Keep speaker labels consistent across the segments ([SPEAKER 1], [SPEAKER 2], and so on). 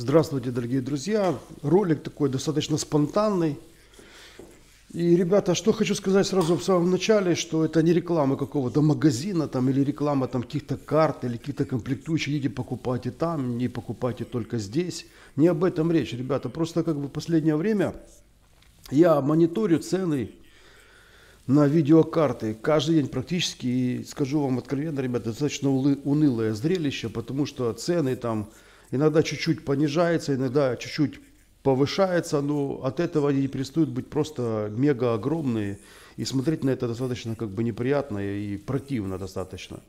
[SPEAKER 1] Здравствуйте, дорогие друзья. Ролик такой достаточно спонтанный. И, ребята, что хочу сказать сразу в самом начале, что это не реклама какого-то магазина там, или реклама там каких-то карт или каких-то комплектующих. Идите покупайте там, не покупайте только здесь. Не об этом речь, ребята. Просто как бы в последнее время я мониторю цены на видеокарты каждый день практически. И скажу вам откровенно, ребята, достаточно унылое зрелище, потому что цены там иногда чуть-чуть понижается, иногда чуть-чуть повышается, но от этого они перестают быть просто мега огромные. И смотреть на это достаточно как бы неприятно и противно достаточно.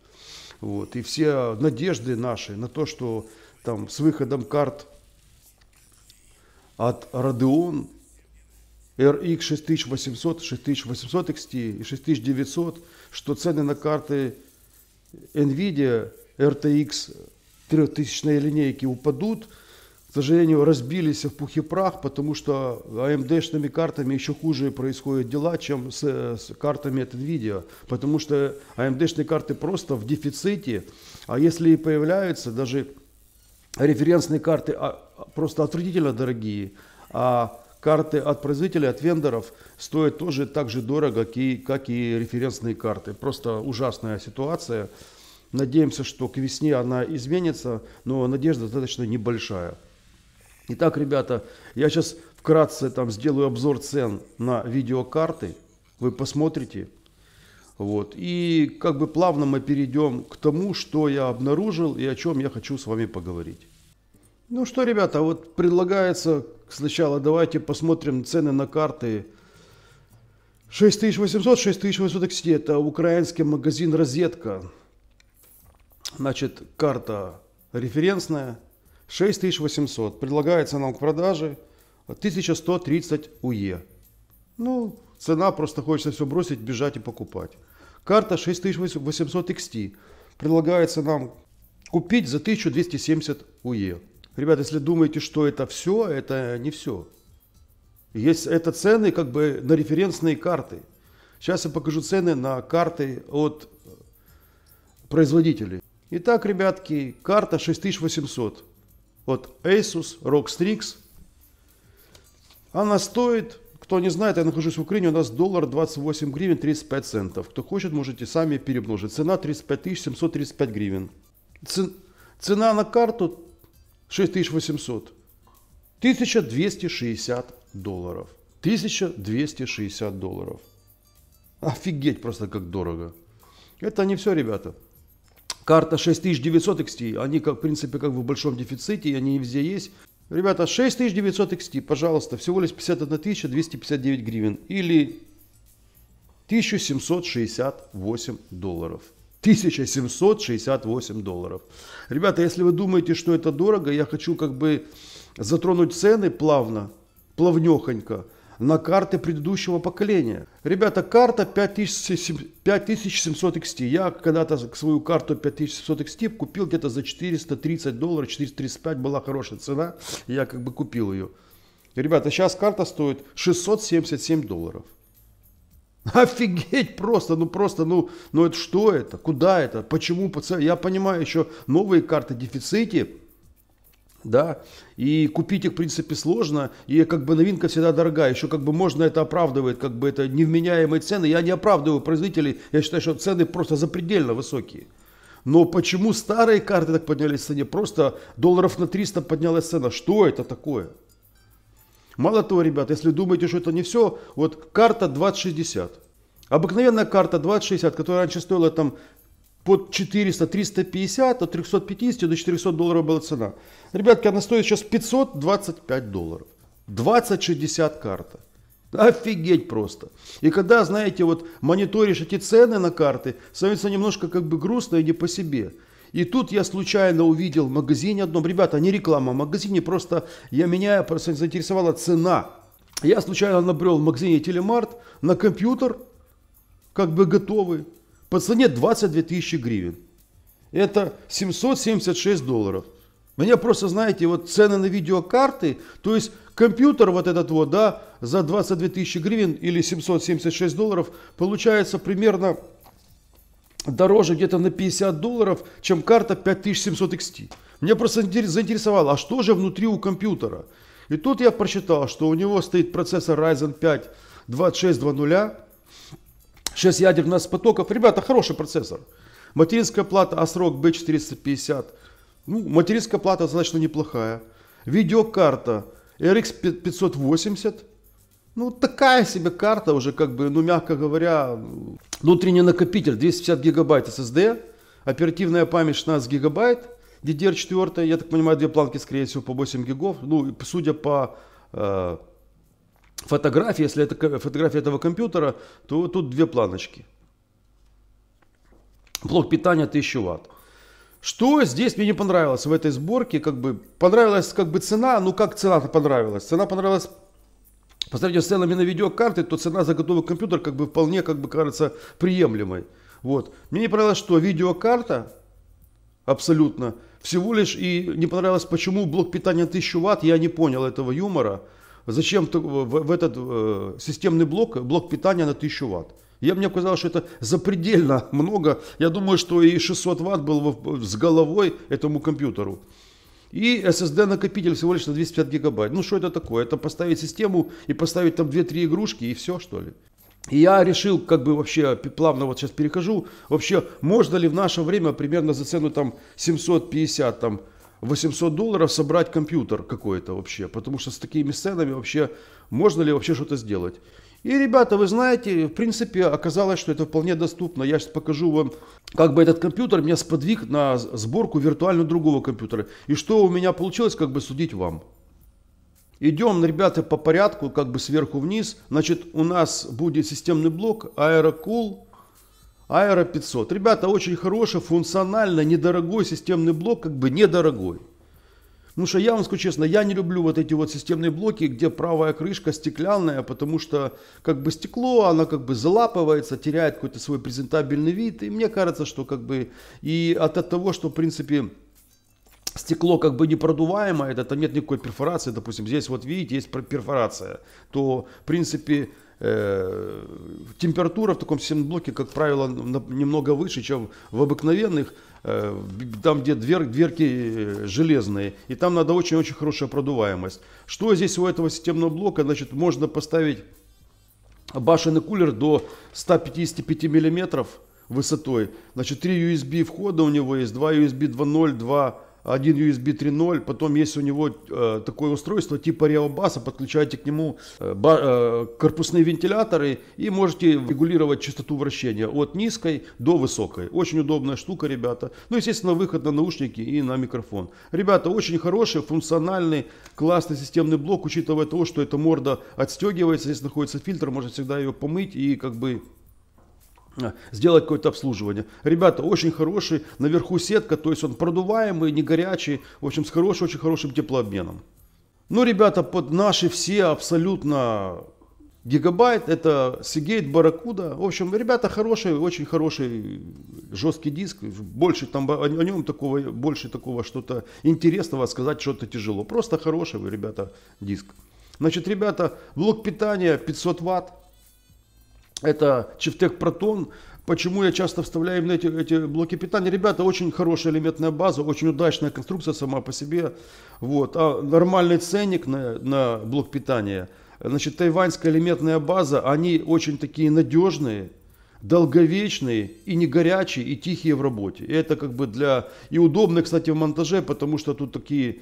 [SPEAKER 1] Вот. И все надежды наши на то, что там с выходом карт от Radeon RX 6800, 6800 XT и 6900, что цены на карты NVIDIA RTX трехтысячные линейки упадут. К сожалению, разбились в пух и прах, потому что AMD-шными а картами еще хуже происходят дела, чем с, с картами от NVIDIA. Потому что AMD-шные а карты просто в дефиците. А если и появляются, даже референсные карты а, просто отвратительно дорогие. А карты от производителей, от вендоров стоят тоже так же дорого, как и, как и референсные карты. Просто ужасная ситуация. Надеемся, что к весне она изменится, но надежда достаточно небольшая. Итак, ребята, я сейчас вкратце там сделаю обзор цен на видеокарты. Вы посмотрите. Вот. И как бы плавно мы перейдем к тому, что я обнаружил и о чем я хочу с вами поговорить. Ну что, ребята, вот предлагается сначала давайте посмотрим цены на карты 6800-6800 XT. Это украинский магазин «Розетка». Значит, карта референсная, 6800. Предлагается нам к продаже 1130 УЕ. Ну, цена просто хочется все бросить, бежать и покупать. Карта 6800 XT. Предлагается нам купить за 1270 УЕ. Ребята, если думаете, что это все, это не все. Есть, это цены как бы на референсные карты. Сейчас я покажу цены на карты от производителей. Итак, ребятки, карта 6800 от Asus ROG Strix. Она стоит, кто не знает, я нахожусь в Украине, у нас доллар 28 гривен 35 центов. Кто хочет, можете сами перемножить. Цена 35 735 гривен. Цена на карту 6800. 1260 долларов. 1260 долларов. Офигеть просто как дорого. Это не все, ребята. Карта 6900 XT, они, как, в принципе, как в большом дефиците, и они не везде есть. Ребята, 6900 XT, пожалуйста, всего лишь 51 259 гривен или 1768 долларов. 1768 долларов. Ребята, если вы думаете, что это дорого, я хочу как бы затронуть цены плавно, плавнехонько – на карты предыдущего поколения. Ребята, карта 5700 XT. Я когда-то свою карту 5700 XT купил где-то за 430 долларов, 435 была хорошая цена. Я как бы купил ее. Ребята, сейчас карта стоит 677 долларов. Офигеть просто, ну просто, ну, ну это что это, куда это, почему, я понимаю еще новые карты в дефиците, да, и купить их, в принципе, сложно, и как бы новинка всегда дорогая, еще как бы можно это оправдывает, как бы это невменяемые цены, я не оправдываю производителей, я считаю, что цены просто запредельно высокие. Но почему старые карты так поднялись в цене? Просто долларов на 300 поднялась цена. Что это такое? Мало того, ребят, если думаете, что это не все, вот карта 2060. Обыкновенная карта 2060, которая раньше стоила там под 400, 350, от 350 до 400 долларов была цена. Ребятки, она стоит сейчас 525 долларов. 2060 карта. Офигеть просто. И когда, знаете, вот мониторишь эти цены на карты, становится немножко как бы грустно и не по себе. И тут я случайно увидел в магазине одном, ребята, не реклама, а в магазине просто я меня просто заинтересовала цена. Я случайно набрел в магазине Телемарт на компьютер, как бы готовый, по цене 22 тысячи гривен. Это 776 долларов. Меня просто, знаете, вот цены на видеокарты, то есть компьютер вот этот вот, да, за 22 тысячи гривен или 776 долларов, получается примерно дороже где-то на 50 долларов, чем карта 5700 XT. Меня просто заинтересовало, а что же внутри у компьютера? И тут я прочитал, что у него стоит процессор Ryzen 5 2600, 6 ядер у нас потоков. Ребята, хороший процессор. Материнская плата ASRock а B450. Ну, материнская плата достаточно неплохая. Видеокарта RX 580. Ну, такая себе карта уже, как бы, ну, мягко говоря, внутренний накопитель 250 гигабайт SSD, оперативная память 16 гигабайт, DDR4, я так понимаю, две планки, скорее всего, по 8 гигов. Ну, судя по э, фотографии, если это фотография этого компьютера, то тут две планочки. Блок питания 1000 ватт. Что здесь мне не понравилось в этой сборке? Как бы понравилась как бы цена, ну как цена понравилась? Цена понравилась по сравнению с ценами на видеокарты, то цена за готовый компьютер как бы вполне как бы кажется приемлемой. Вот. Мне не понравилось, что видеокарта абсолютно всего лишь и не понравилось, почему блок питания 1000 ватт, я не понял этого юмора зачем в этот э, системный блок, блок питания на 1000 ватт. Я мне казалось, что это запредельно много. Я думаю, что и 600 ватт был с головой этому компьютеру. И SSD-накопитель всего лишь на 250 гигабайт. Ну что это такое? Это поставить систему и поставить там 2-3 игрушки и все что ли? И я решил, как бы вообще плавно вот сейчас перехожу, вообще можно ли в наше время примерно за цену там 750 там 800 долларов собрать компьютер какой-то вообще, потому что с такими сценами вообще можно ли вообще что-то сделать. И, ребята, вы знаете, в принципе, оказалось, что это вполне доступно. Я сейчас покажу вам, как бы этот компьютер меня сподвиг на сборку виртуально другого компьютера. И что у меня получилось, как бы судить вам. Идем, ребята, по порядку, как бы сверху вниз. Значит, у нас будет системный блок Aerocool Аэро 500. Ребята, очень хороший, функционально, недорогой системный блок, как бы недорогой. Ну что я вам скажу честно, я не люблю вот эти вот системные блоки, где правая крышка стеклянная, потому что как бы стекло, оно как бы залапывается, теряет какой-то свой презентабельный вид. И мне кажется, что как бы и от, от того, что в принципе стекло как бы не продуваемое, это там нет никакой перфорации, допустим, здесь вот видите, есть перфорация, то в принципе Э, температура в таком блоке, как правило, немного выше, чем в обыкновенных, э, там где двер, дверки э, железные, и там надо очень-очень хорошая продуваемость. Что здесь у этого системного блока, значит, можно поставить башенный кулер до 155 миллиметров высотой, значит, 3 USB входа у него есть, 2 USB 2.0, 2 один USB 3.0, потом есть у него э, такое устройство типа реобаса, подключаете к нему э, ба, э, корпусные вентиляторы и можете регулировать частоту вращения от низкой до высокой. Очень удобная штука, ребята. Ну, естественно, выход на наушники и на микрофон. Ребята, очень хороший, функциональный, классный системный блок, учитывая то, что эта морда отстегивается, здесь находится фильтр, можно всегда ее помыть и как бы сделать какое-то обслуживание. Ребята, очень хороший, наверху сетка, то есть он продуваемый, не горячий, в общем, с хорошим, очень хорошим теплообменом. Ну, ребята, под наши все абсолютно гигабайт, это Seagate, Barracuda. В общем, ребята хороший, очень хороший жесткий диск. Больше там о нем такого, больше такого что-то интересного сказать что-то тяжело. Просто хороший, ребята, диск. Значит, ребята, блок питания 500 ватт это Чифтек Протон, Почему я часто вставляю именно эти, эти блоки питания? Ребята, очень хорошая элементная база, очень удачная конструкция сама по себе. Вот. А нормальный ценник на, на блок питания. Значит, тайваньская элементная база, они очень такие надежные, долговечные и не горячие, и тихие в работе. И это как бы для... И удобно, кстати, в монтаже, потому что тут такие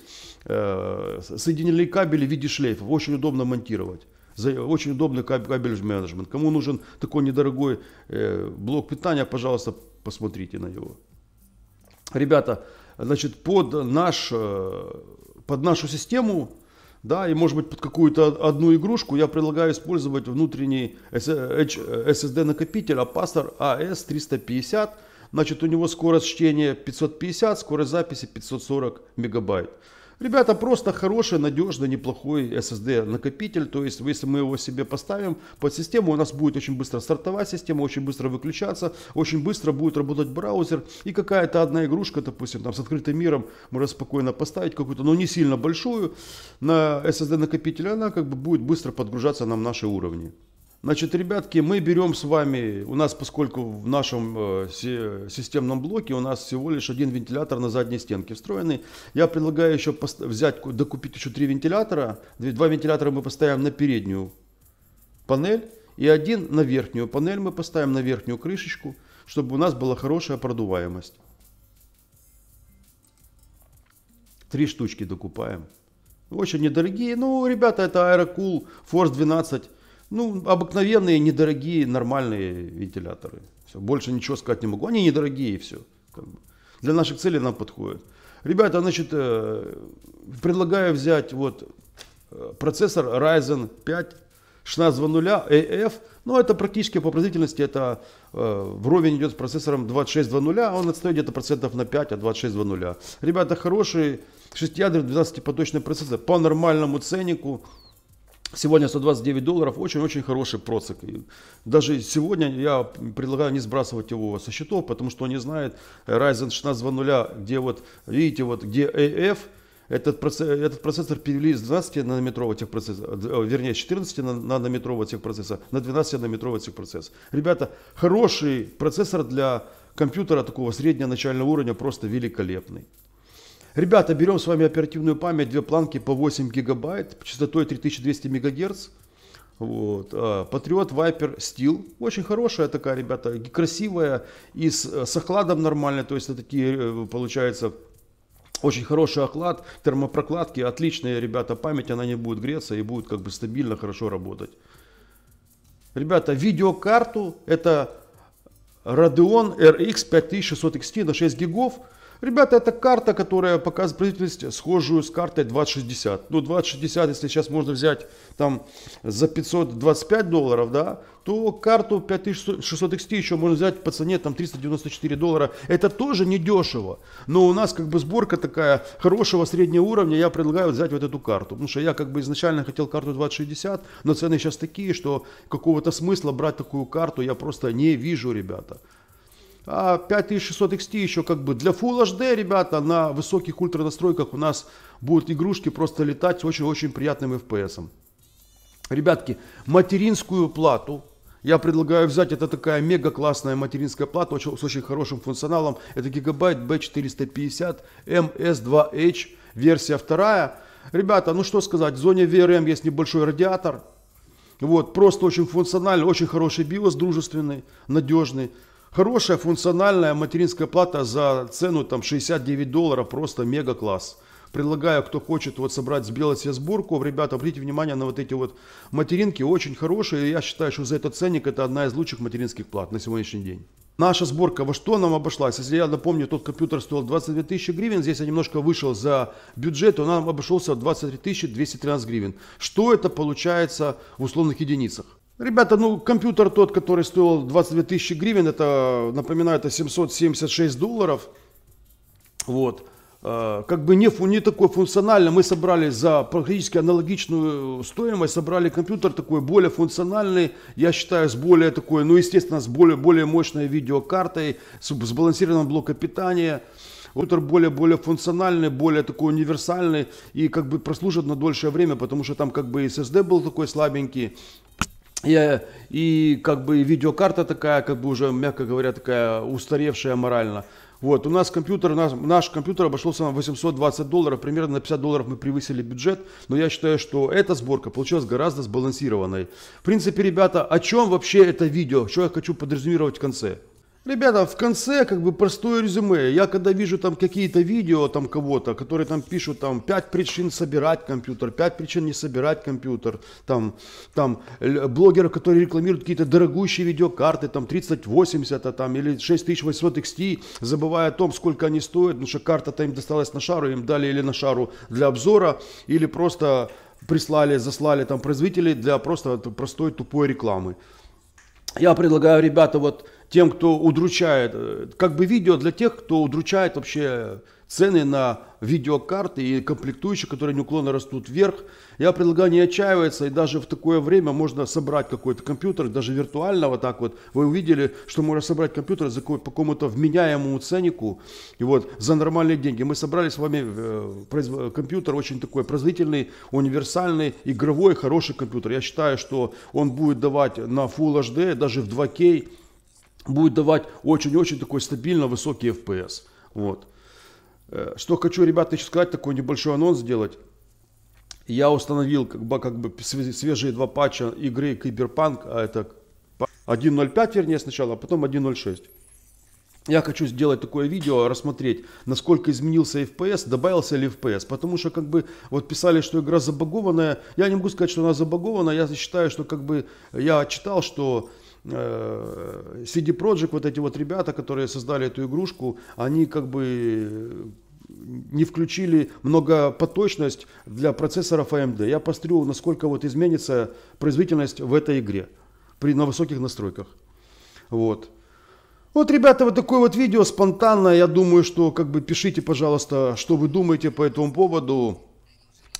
[SPEAKER 1] э, соединили кабели в виде шлейфов. Очень удобно монтировать. Очень удобный кабель менеджмент. Кому нужен такой недорогой э, блок питания, пожалуйста, посмотрите на него. Ребята, значит, под, наш, э, под нашу систему да, и может быть под какую-то одну игрушку я предлагаю использовать внутренний SSD э, накопитель Apastor а AS350. А значит, у него скорость чтения 550, скорость записи 540 мегабайт. Ребята, просто хороший, надежный, неплохой SSD накопитель. То есть, если мы его себе поставим под систему, у нас будет очень быстро стартовать система, очень быстро выключаться, очень быстро будет работать браузер. И какая-то одна игрушка, допустим, там с открытым миром, можно спокойно поставить какую-то, но не сильно большую на SSD накопитель, она как бы будет быстро подгружаться нам наши уровни. Значит, ребятки, мы берем с вами, у нас, поскольку в нашем э, системном блоке у нас всего лишь один вентилятор на задней стенке встроенный, я предлагаю еще взять, докупить еще три вентилятора. Два вентилятора мы поставим на переднюю панель и один на верхнюю панель мы поставим на верхнюю крышечку, чтобы у нас была хорошая продуваемость. Три штучки докупаем. Очень недорогие. Ну, ребята, это Aerocool Force 12 ну, обыкновенные, недорогие, нормальные вентиляторы. Все, больше ничего сказать не могу. Они недорогие, все. Как бы. Для наших целей нам подходят. Ребята, значит, э, предлагаю взять вот э, процессор Ryzen 5 1600 AF. Ну, это практически по производительности, это э, вровень идет с процессором 2600, а он отстает где-то процентов на 5 от 2600. Ребята хороший 6-ядерный 12-поточный процессор по нормальному ценнику, Сегодня 129 долларов очень-очень хороший процик. даже сегодня я предлагаю не сбрасывать его со счетов, потому что они знает Ryzen э, 1600, где вот, видите, вот где AF, а этот, процесс, этот процессор перевели с 12 нанометрового техпроцесса, э, вернее, 14 нанометрового техпроцесса на 12 нанометрового техпроцесс. Ребята, хороший процессор для компьютера такого среднего начального уровня, просто великолепный. Ребята, берем с вами оперативную память, две планки по 8 гигабайт, частотой 3200 мегагерц. Вот. А, Патриот, Вайпер, Стил. Очень хорошая такая, ребята, красивая и с, э, с охладом нормально. То есть это такие, э, получается, очень хороший охлад, термопрокладки, отличная, ребята, память, она не будет греться и будет как бы стабильно хорошо работать. Ребята, видеокарту это Radeon RX 5600 XT на 6 гигов – Ребята, это карта, которая показывает производительность, схожую с картой 2060. Ну, 2060, если сейчас можно взять там за 525 долларов, да, то карту 5600 XT еще можно взять по цене там 394 доллара. Это тоже не дешево. Но у нас как бы сборка такая хорошего среднего уровня. Я предлагаю взять вот эту карту. Потому что я как бы изначально хотел карту 2060, но цены сейчас такие, что какого-то смысла брать такую карту я просто не вижу, ребята. А 5600 XT еще как бы для Full HD, ребята, на высоких ультранастройках у нас будут игрушки просто летать с очень-очень приятным FPS. Ребятки, материнскую плату я предлагаю взять, это такая мега классная материнская плата очень, с очень хорошим функционалом. Это Gigabyte B450 MS2H, версия вторая. Ребята, ну что сказать, в зоне VRM эм есть небольшой радиатор. Вот, просто очень функциональный, очень хороший BIOS дружественный, надежный. Хорошая функциональная материнская плата за цену там 69 долларов, просто мега класс. Предлагаю, кто хочет вот собрать, сделать себе сборку, ребята, обратите внимание на вот эти вот материнки, очень хорошие. Я считаю, что за этот ценник это одна из лучших материнских плат на сегодняшний день. Наша сборка во что нам обошлась? Если я напомню, тот компьютер стоил 22 тысячи гривен, здесь я немножко вышел за бюджет, он нам обошелся в 23 213 гривен. Что это получается в условных единицах? Ребята, ну компьютер тот, который стоил 22 тысячи гривен, это, напоминает это 776 долларов. Вот. Э, как бы не, не такой функциональный. мы собрали за практически аналогичную стоимость, собрали компьютер такой более функциональный, я считаю, с более такой, ну естественно, с более, более мощной видеокартой, с сбалансированным блоком питания. Компьютер более, более функциональный, более такой универсальный и как бы прослужит на дольшее время, потому что там как бы SSD был такой слабенький, и, э, и как бы видеокарта такая, как бы уже, мягко говоря, такая устаревшая морально. Вот, у нас компьютер, наш, наш компьютер обошелся нам 820 долларов, примерно на 50 долларов мы превысили бюджет, но я считаю, что эта сборка получилась гораздо сбалансированной. В принципе, ребята, о чем вообще это видео, что я хочу подразумевать в конце? Ребята, в конце как бы простое резюме. Я когда вижу там какие-то видео там кого-то, которые там пишут там 5 причин собирать компьютер, 5 причин не собирать компьютер, там, там блогеры, которые рекламируют какие-то дорогущие видеокарты, там 3080 а, там, или 6800 XT, забывая о том, сколько они стоят, потому что карта-то им досталась на шару, им дали или на шару для обзора, или просто прислали, заслали там производителей для просто простой тупой рекламы. Я предлагаю, ребята, вот тем, кто удручает, э, как бы видео для тех, кто удручает вообще цены на видеокарты и комплектующие, которые неуклонно растут вверх. Я предлагаю не отчаиваться, и даже в такое время можно собрать какой-то компьютер, даже виртуального, вот так вот. Вы увидели, что можно собрать компьютер за какой по какому-то вменяемому ценнику, и вот за нормальные деньги. Мы собрали с вами э, компьютер очень такой производительный, универсальный, игровой, хороший компьютер. Я считаю, что он будет давать на Full HD, даже в 2K, будет давать очень-очень такой стабильно высокий FPS. Вот. Э, что хочу, ребята, еще сказать, такой небольшой анонс сделать. Я установил как бы, как бы свежие два патча игры Киберпанк, а это 1.05 вернее сначала, а потом 1.06. Я хочу сделать такое видео, рассмотреть, насколько изменился FPS, добавился ли FPS. Потому что, как бы, вот писали, что игра забагованная. Я не могу сказать, что она забагована. Я считаю, что, как бы, я читал, что Э, CD Projekt, вот эти вот ребята, которые создали эту игрушку, они как бы не включили многопоточность для процессоров AMD. Я пострю, насколько вот изменится производительность в этой игре при, на высоких настройках. Вот. Вот, ребята, вот такое вот видео спонтанное. Я думаю, что как бы пишите, пожалуйста, что вы думаете по этому поводу.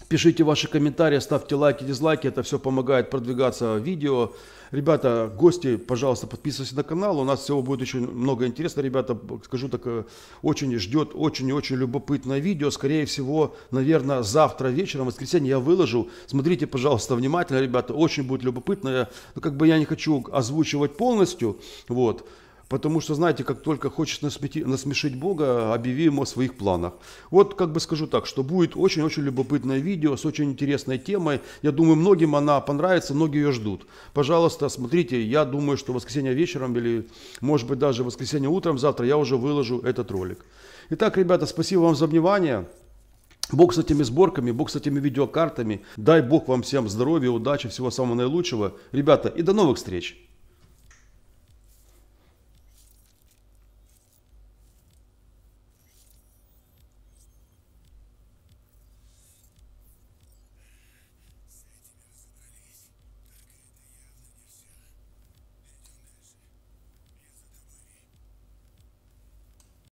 [SPEAKER 1] Пишите ваши комментарии, ставьте лайки, дизлайки. Это все помогает продвигаться видео. Ребята, гости, пожалуйста, подписывайтесь на канал. У нас всего будет еще много интересного. Ребята, скажу так, э, очень ждет очень и очень любопытное видео. Скорее всего, наверное, завтра вечером, в воскресенье я выложу. Смотрите, пожалуйста, внимательно, ребята. Очень будет любопытно. Но как бы я не хочу озвучивать полностью. Вот. Потому что, знаете, как только хочешь насмешить, насмешить Бога, объяви ему о своих планах. Вот как бы скажу так, что будет очень-очень любопытное видео с очень интересной темой. Я думаю, многим она понравится, многие ее ждут. Пожалуйста, смотрите, я думаю, что воскресенье вечером или, может быть, даже воскресенье утром, завтра я уже выложу этот ролик. Итак, ребята, спасибо вам за внимание. Бог с этими сборками, Бог с этими видеокартами. Дай Бог вам всем здоровья, удачи, всего самого наилучшего. Ребята, и до новых встреч!